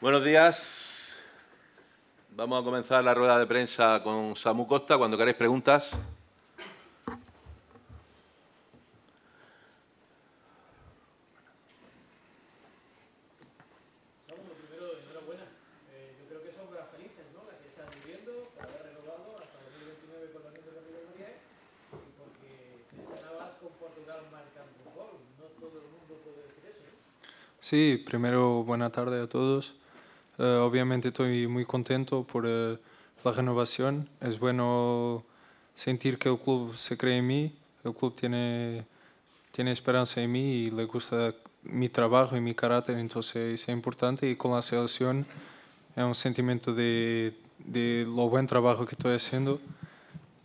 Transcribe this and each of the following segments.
Buenos días. Vamos a comenzar la rueda de prensa con Samu Costa. Cuando queráis preguntas. Samu, primero, enhorabuena. Yo creo que son horas felices, ¿no? Las que están viviendo, para haber renovado hasta el 2029 con la gente de la vida de María y porque están abajo con Portugal marcando un gol. No todo el mundo puede decir eso, ¿no? Sí, primero, buena tarde a todos. Eh, obviamente estoy muy contento por eh, la renovación. Es bueno sentir que el club se cree en mí, el club tiene, tiene esperanza en mí y le gusta mi trabajo y mi carácter, entonces es importante. Y con la selección es un sentimiento de, lo buen trabajo que estoy haciendo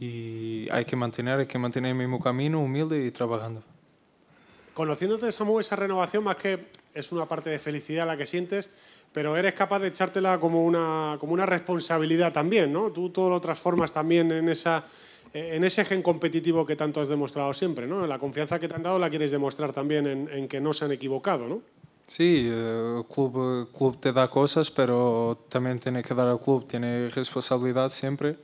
y hay que mantener, hay que mantener el mismo camino, humilde y trabajando. Conociéndote, Samu, esa renovación, más que es una parte de felicidad la que sientes, pero eres capaz de echártela como una, como una responsabilidad también, ¿no? Tú todo lo transformas también en, esa, en ese gen competitivo que tanto has demostrado siempre, ¿no? La confianza que te han dado la quieres demostrar también en, que no se han equivocado, ¿no? Sí, eh, el club, club te da cosas, pero también tiene que dar al club, tiene responsabilidad siempre.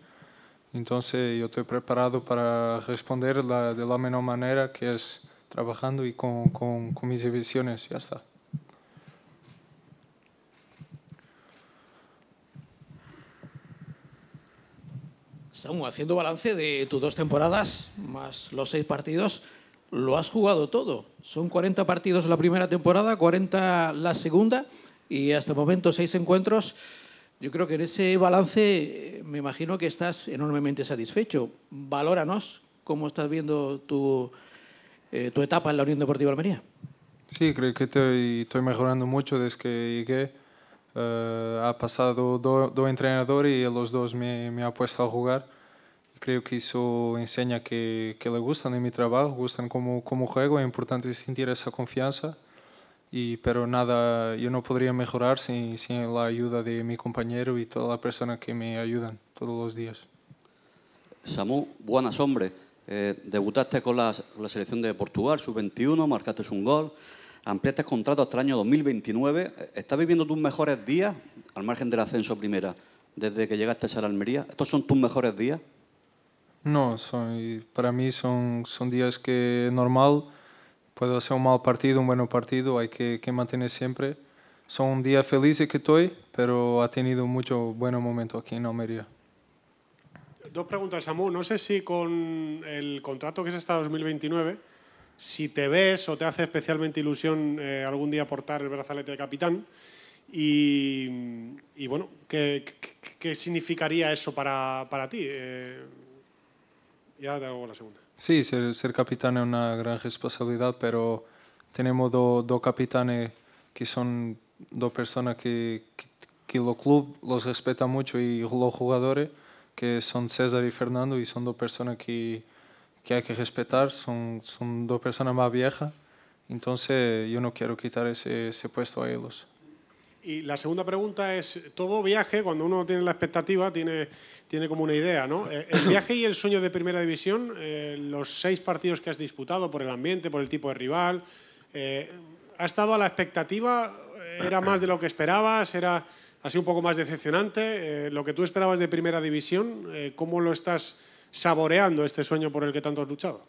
Entonces yo estoy preparado para responder de la menor manera que es trabajando y con, con, con mis divisiones, ya está. Samu, haciendo balance de tus dos temporadas, más los seis partidos, lo has jugado todo. Son 40 partidos la primera temporada, 40 la segunda y hasta el momento seis encuentros. Yo creo que en ese balance eh, me imagino que estás enormemente satisfecho. Valóranos cómo estás viendo tu, eh, tu etapa en la Unión Deportiva Almería. Sí, creo que estoy, estoy mejorando mucho desde que llegué eh, ha pasado dos do entrenadores y los dos me, han puesto a jugar. Creo que eso enseña que, le gustan en mi trabajo, gustan como, como juego, es importante sentir esa confianza. Y, pero nada, yo no podría mejorar sin, la ayuda de mi compañero y toda la persona que me ayudan todos los días. Samu, buenas hombre. Eh, debutaste con la selección de Portugal, sub-21, marcaste un gol ampliaste contrato hasta el año 2029. ¿Estás viviendo tus mejores días, al margen del ascenso primera, desde que llegaste a Almería? ¿Estos son tus mejores días? No, son para mí son, son días que normal. Puedo hacer un mal partido, un buen partido, hay que, que mantener siempre. Son días felices que estoy, pero ha tenido muchos buenos momentos aquí en Almería. Dos preguntas, Samu. No sé si con el contrato que es hasta 2029 si te ves o te hace especialmente ilusión eh, algún día portar el brazalete de capitán. Y, bueno, ¿qué, significaría eso para, ti? Eh, ya te hago la segunda. Sí, ser, capitán es una gran responsabilidad, pero tenemos dos capitanes que son dos personas que, que, el club los respeta mucho y los jugadores, que son César y Fernando, y son dos personas que que hay que respetar, son, son dos personas más viejas, entonces yo no quiero quitar ese, puesto a ellos. Y la segunda pregunta es, todo viaje, cuando uno tiene la expectativa, tiene, tiene como una idea, ¿no? Eh, el viaje y el sueño de primera división, eh, los seis partidos que has disputado por el ambiente, por el tipo de rival, eh, ¿ha estado a la expectativa? ¿Era más de lo que esperabas? ¿Era así un poco más decepcionante? ¿Lo que tú esperabas de primera división, cómo lo estás saboreando este sueño por el que tanto has luchado?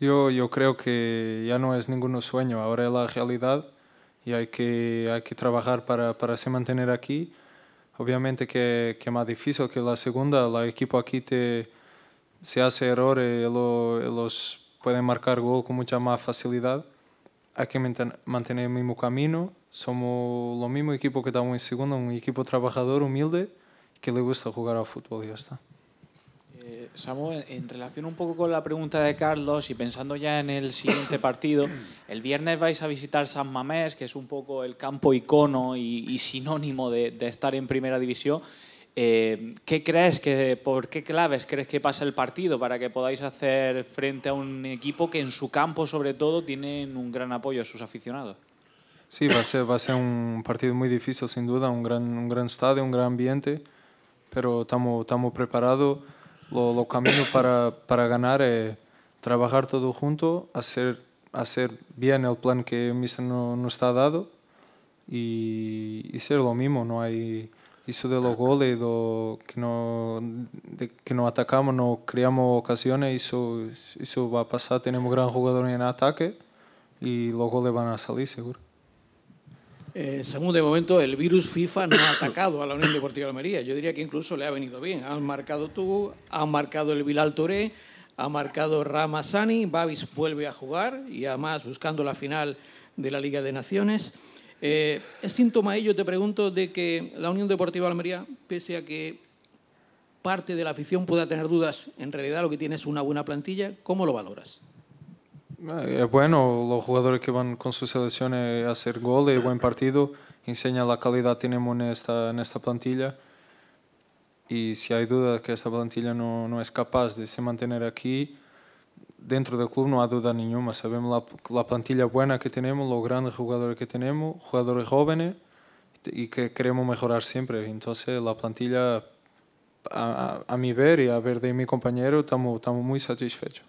Yo, yo creo que ya no es ningún sueño, ahora es la realidad y hay que, hay que trabajar para, se mantener aquí. Obviamente que, es más difícil que la segunda, la equipo aquí te, se hace error y eh, los pueden marcar gol con mucha más facilidad. Hay que mantener el mismo camino. Somos lo mismo equipo que estamos en segunda, un equipo trabajador, humilde, que le gusta jugar al fútbol y ya está. Samuel, en relación un poco con la pregunta de Carlos y pensando ya en el siguiente partido, el viernes vais a visitar San Mamés, que es un poco el campo icono y, sinónimo de, estar en primera división. Eh, ¿Qué crees que, por qué claves crees que pasa el partido para que podáis hacer frente a un equipo que en su campo, sobre todo, tienen un gran apoyo a sus aficionados? Sí, va a ser, va a ser un partido muy difícil, sin duda, un gran, un gran estadio, un gran ambiente, pero estamos preparados. Lo, camino para, ganar es eh, trabajar todo junto, hacer, hacer bien el plan que Misa nos no está dado y, ser lo mismo. No hay eso de los goles, que, no, que no atacamos, no creamos ocasiones, eso, eso va a pasar. Tenemos gran jugador en ataque y los goles van a salir seguro. Eh, según de momento, el virus FIFA no ha atacado a la Unión Deportiva Almería. Yo diría que incluso le ha venido bien. Han marcado tú, han marcado el Bilal Touré, ha marcado Ramazani, Babis vuelve a jugar y además buscando la final de la Liga de Naciones. Eh, ¿Es síntoma ello, te pregunto, de que la Unión Deportiva Almería, pese a que parte de la afición pueda tener dudas, en realidad lo que tiene es una buena plantilla? ¿Cómo lo valoras? Eh, es bueno los jugadores que van con sus selecciones a hacer y buen partido, enseña la calidad que tenemos en esta, en esta plantilla. Y si hay duda que esta plantilla no, no es capaz de se mantener aquí, dentro del club no hay duda ninguna. Sabemos la, la plantilla buena que tenemos, los grandes jugadores que tenemos, jugadores jóvenes y que queremos mejorar siempre. Entonces la plantilla, a, a, a mi ver y a ver de mi compañero, estamos muy satisfechos.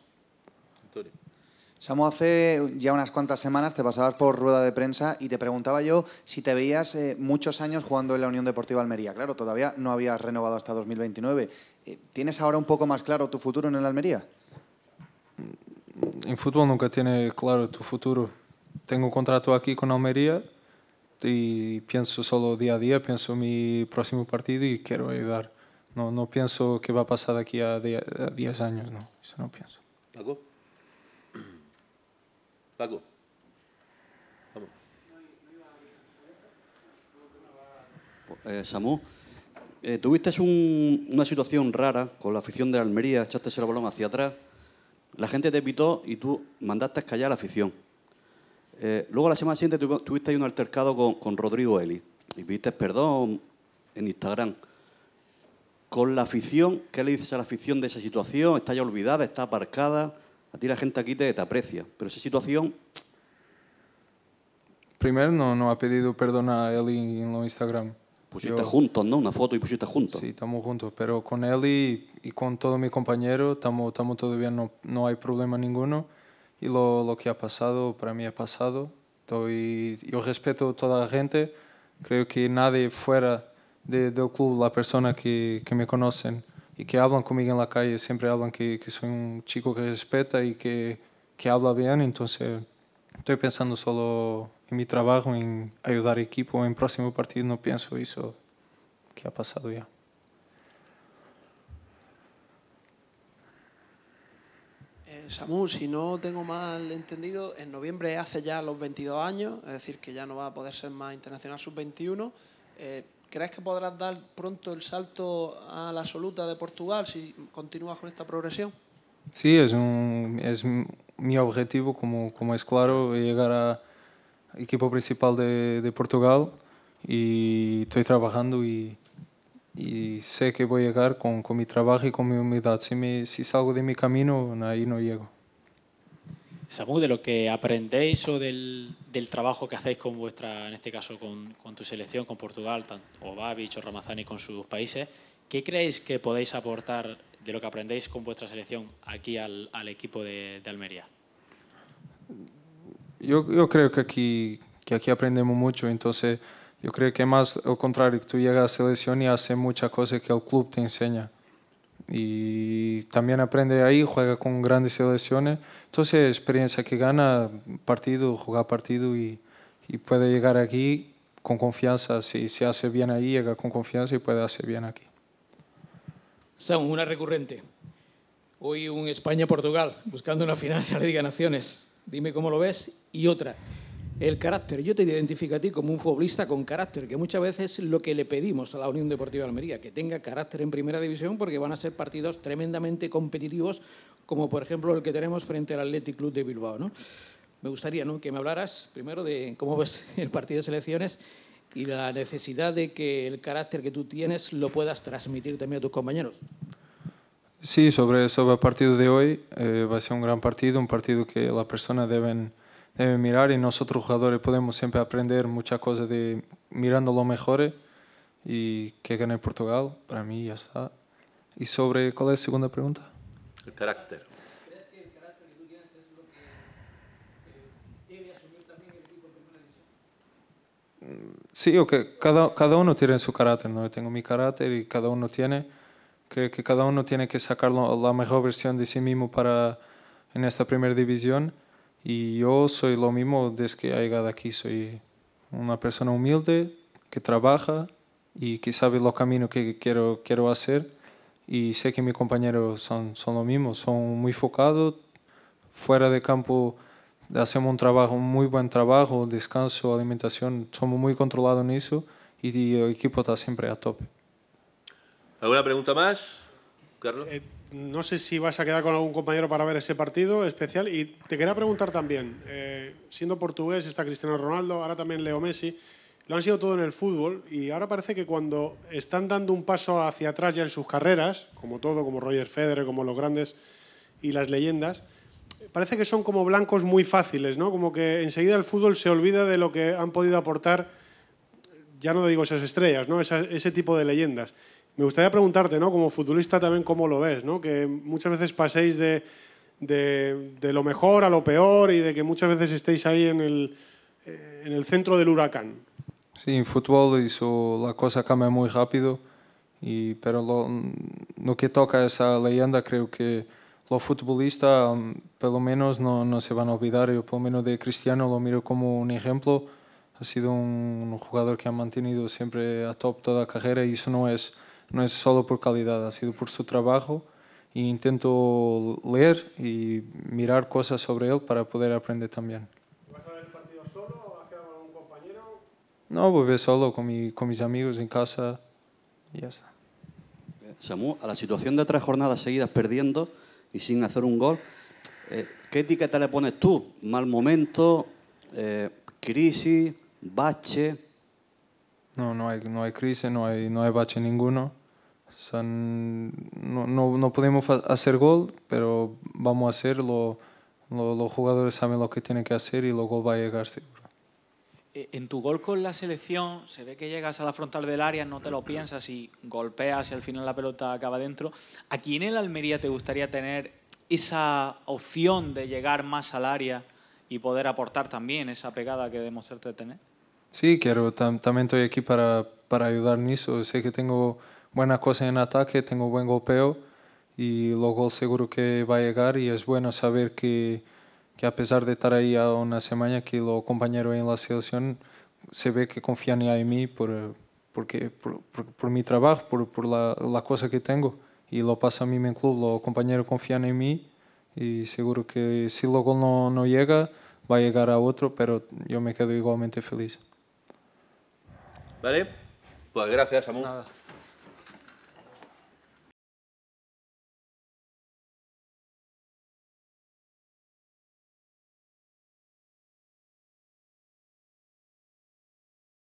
Samu, hace ya unas cuantas semanas te pasabas por rueda de prensa y te preguntaba yo si te veías eh, muchos años jugando en la Unión Deportiva Almería. Claro, todavía no habías renovado hasta 2029. Eh, ¿Tienes ahora un poco más claro tu futuro en el Almería? En fútbol nunca tiene claro tu futuro. Tengo un contrato aquí con Almería y pienso solo día a día, pienso mi próximo partido y quiero ayudar. No, no pienso que va a pasar aquí a 10 años, no, eso no pienso. ¿Paco? Paco. Vamos. Eh, Samu, eh, tuviste una situación rara con la afición de la Almería, echaste el balón hacia atrás, la gente te pitó y tú mandaste callar a la afición. Eh, luego la semana siguiente tuviste ahí un altercado con, con Rodrigo Eli y pidiste perdón en Instagram. Con la afición, ¿qué le dices a la afición de esa situación? ¿Está ya olvidada? ¿Está aparcada? A la gente aquí te, te aprecia, pero esa situación... Primero no, no ha pedido perdón a Eli en lo Instagram. Pusiste juntos, ¿no? Una foto y pusiste juntos. Sí, estamos juntos, pero con él y, con todos mis compañeros estamos todavía, no, no hay problema ninguno. Y lo, lo, que ha pasado para mí ha pasado. Estoy, yo respeto a toda la gente. Creo que nadie fuera de, del club, la persona que, que me conocen, y que hablan conmigo en la calle, siempre hablan que, que soy un chico que respeta y que, que habla bien, entonces estoy pensando solo en mi trabajo, en ayudar al equipo, en próximo partido no pienso eso que ha pasado ya. Eh, Samu, si no tengo mal entendido, en noviembre hace ya los 22 años, es decir, que ya no va a poder ser más internacional sub-21. ¿Crees que podrás dar pronto el salto a la absoluta de Portugal si continúas con esta progresión? Sí, es, es mi objetivo, como, como es claro, llegar a equipo principal de, Portugal y estoy trabajando y, y, sé que voy a llegar con, mi trabajo y con mi humildad. Si, si salgo de mi camino, ahí no llego. Samu, de lo que aprendéis o del, trabajo que hacéis con vuestra, en este caso con, tu selección, con Portugal, tanto, o Babich o Ramazani con sus países, ¿qué creéis que podéis aportar de lo que aprendéis con vuestra selección aquí al, equipo de, Almería? Yo, creo que aquí, que aquí aprendemos mucho, entonces yo creo que más al contrario, tú llegas a selección y haces muchas cosas que el club te enseña y también aprende ahí, juega con grandes selecciones. Entonces, experiencia que gana partido, jugar partido y, y puede llegar aquí con confianza. Si se hace bien ahí, llega con confianza y puede hacer bien aquí. Sam, una recurrente. Hoy un España-Portugal, buscando una final de la Liga Naciones. Dime cómo lo ves. Y otra, el carácter. Yo te identifico a ti como un futbolista con carácter, que muchas veces es lo que le pedimos a la Unión Deportiva de Almería, que tenga carácter en primera división, porque van a ser partidos tremendamente competitivos, como por ejemplo el que tenemos frente al Athletic Club de Bilbao. ¿no? Me gustaría ¿no? que me hablaras primero de cómo ves el partido de selecciones y la necesidad de que el carácter que tú tienes lo puedas transmitir también a tus compañeros. Sí, sobre, sobre el partido de hoy, eh, va a ser un gran partido, un partido que las personas deben debe mirar y nosotros jugadores podemos siempre aprender muchas cosas de mirando lo mejor y que gane Portugal, para mí ya está. ¿Y sobre cuál es la segunda pregunta? El carácter. ¿Crees que el carácter que tú es lo que debe asumir también el equipo de división? Sí, cada, cada uno tiene su carácter, ¿no? Yo tengo mi carácter y cada uno tiene. Creo que cada uno tiene que sacar la mejor versión de sí mismo para, en esta primera división. Y yo soy lo mismo desde que he llegado aquí. Soy una persona humilde que trabaja y que sabe los caminos que quiero, quiero hacer. Y sé que mis compañeros son, son lo mismo, son muy focados. Fuera de campo hacemos un trabajo, un muy buen trabajo, descanso, alimentación. Somos muy controlados en eso y el equipo está siempre a tope. ¿Alguna pregunta más, Carlos? Eh, no sé si vas a quedar con algún compañero para ver ese partido especial. Y te quería preguntar también, eh, siendo portugués, está Cristiano Ronaldo, ahora también Leo Messi, lo han sido todo en el fútbol y ahora parece que cuando están dando un paso hacia atrás ya en sus carreras, como todo, como Roger Federer, como los grandes y las leyendas, parece que son como blancos muy fáciles, ¿no? Como que enseguida el fútbol se olvida de lo que han podido aportar, ya no digo esas estrellas, ¿no? ese tipo de leyendas. Me gustaría preguntarte, ¿no? Como futbolista también cómo lo ves, ¿no? Que muchas veces paséis de, de, de lo mejor a lo peor y de que muchas veces estéis ahí en el, eh, en el centro del huracán. Sí, en fútbol eso, la cosa cambia muy rápido, y, pero lo, que toca esa leyenda creo que los futbolistas um, por lo menos no, no, se van a olvidar. Yo por lo menos de Cristiano lo miro como un ejemplo. Ha sido un, un jugador que ha mantenido siempre a top toda la carrera y eso no es no es solo por calidad, ha sido por su trabajo intento leer y mirar cosas sobre él para poder aprender también. ¿Vas a ver el partido solo o has quedado con algún compañero? No, voy a ver solo con, con mis amigos en casa y ya está. Samu, a la situación de tres jornadas seguidas perdiendo y sin hacer un gol, eh, ¿qué etiqueta le pones tú? ¿Mal momento? Eh, ¿Crisis? ¿Bache? No, no hay, crisis, no hay, no hay bache ninguno. no, podemos hacer gol, pero vamos a hacerlo. los jugadores saben lo que tienen que hacer y el gol va a llegar seguro. E, en tu gol con la selección, se ve que llegas a la frontal del área, no te lo piensas y golpeas y al final la pelota acaba dentro. ¿Aquí en el Almería te gustaría tener esa opción de llegar más al área y poder aportar también esa pegada que demostraste tener? Sí, quiero, también estoy aquí para, para ayudar en eso. Sé que tengo buena cosa en ataque, tengo buen golpeo y luego seguro que va a llegar y es bueno saber que, que a pesar de estar ahí a una semana, que los compañeros en la selección se ve que confían en mí por, porque, por, mi trabajo, por, por la, la, cosa que tengo. Y lo pasa a mí en el club, los compañeros confían en mí y seguro que si luego no, no llega, va a llegar a otro, pero yo me quedo igualmente feliz. ¿Vale? Pues gracias, Samu. Nada.